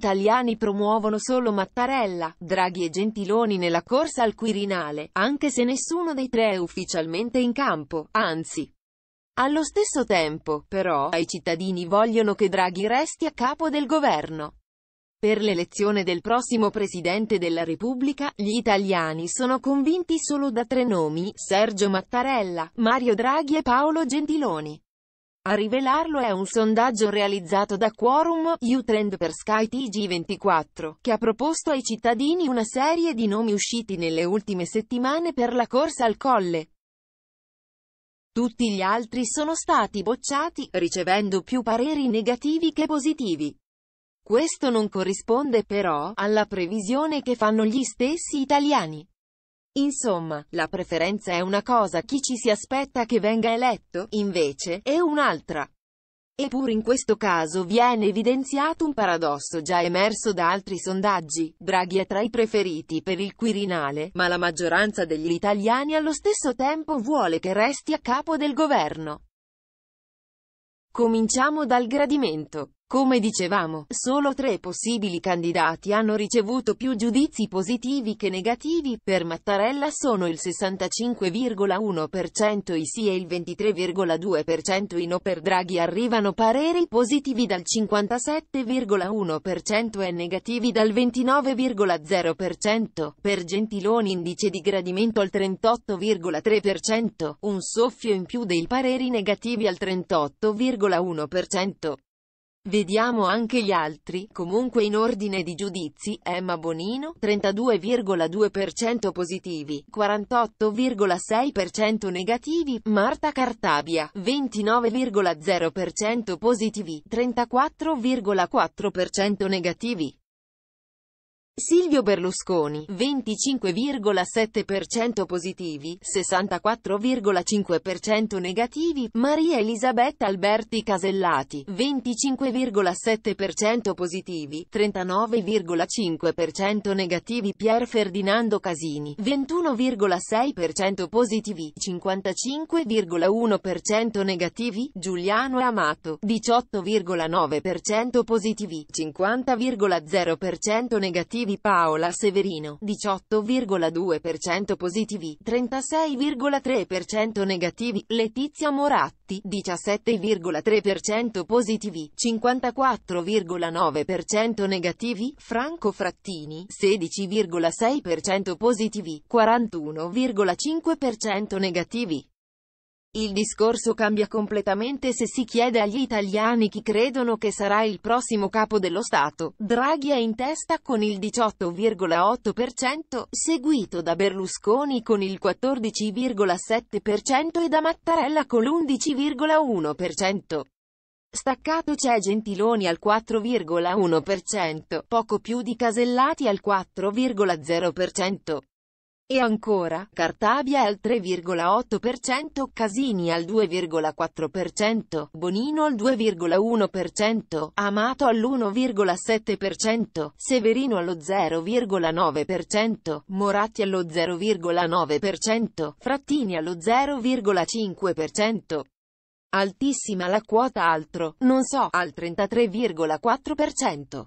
italiani promuovono solo Mattarella, Draghi e Gentiloni nella corsa al Quirinale, anche se nessuno dei tre è ufficialmente in campo, anzi. Allo stesso tempo, però, i cittadini vogliono che Draghi resti a capo del governo. Per l'elezione del prossimo Presidente della Repubblica, gli italiani sono convinti solo da tre nomi, Sergio Mattarella, Mario Draghi e Paolo Gentiloni. A rivelarlo è un sondaggio realizzato da Quorum, Utrend per Sky TG24, che ha proposto ai cittadini una serie di nomi usciti nelle ultime settimane per la corsa al colle. Tutti gli altri sono stati bocciati, ricevendo più pareri negativi che positivi. Questo non corrisponde però alla previsione che fanno gli stessi italiani. Insomma, la preferenza è una cosa, chi ci si aspetta che venga eletto, invece, è un'altra. Eppure in questo caso viene evidenziato un paradosso già emerso da altri sondaggi. Draghi è tra i preferiti per il Quirinale, ma la maggioranza degli italiani allo stesso tempo vuole che resti a capo del governo. Cominciamo dal gradimento. Come dicevamo, solo tre possibili candidati hanno ricevuto più giudizi positivi che negativi, per Mattarella sono il 65,1% i sì e il 23,2% i no per Draghi arrivano pareri positivi dal 57,1% e negativi dal 29,0%, per Gentiloni indice di gradimento al 38,3%, un soffio in più dei pareri negativi al 38,1%. Vediamo anche gli altri, comunque in ordine di giudizi, Emma Bonino, 32,2% positivi, 48,6% negativi, Marta Cartabia, 29,0% positivi, 34,4% negativi. Silvio Berlusconi, 25,7% positivi, 64,5% negativi, Maria Elisabetta Alberti Casellati, 25,7% positivi, 39,5% negativi, Pier Ferdinando Casini, 21,6% positivi, 55,1% negativi, Giuliano Amato, 18,9% positivi, 50,0% negativi, positivi Paola Severino, 18,2% positivi, 36,3% negativi, Letizia Moratti, 17,3% positivi, 54,9% negativi, Franco Frattini, 16,6% positivi, 41,5% negativi. Il discorso cambia completamente se si chiede agli italiani chi credono che sarà il prossimo capo dello Stato. Draghi è in testa con il 18,8%, seguito da Berlusconi con il 14,7% e da Mattarella con l'11,1%. Staccato c'è Gentiloni al 4,1%, poco più di Casellati al 4,0%. E ancora, Cartabia al 3,8%, Casini al 2,4%, Bonino al 2,1%, Amato all'1,7%, Severino allo 0,9%, Moratti allo 0,9%, Frattini allo 0,5%. Altissima la quota altro, non so, al 33,4%.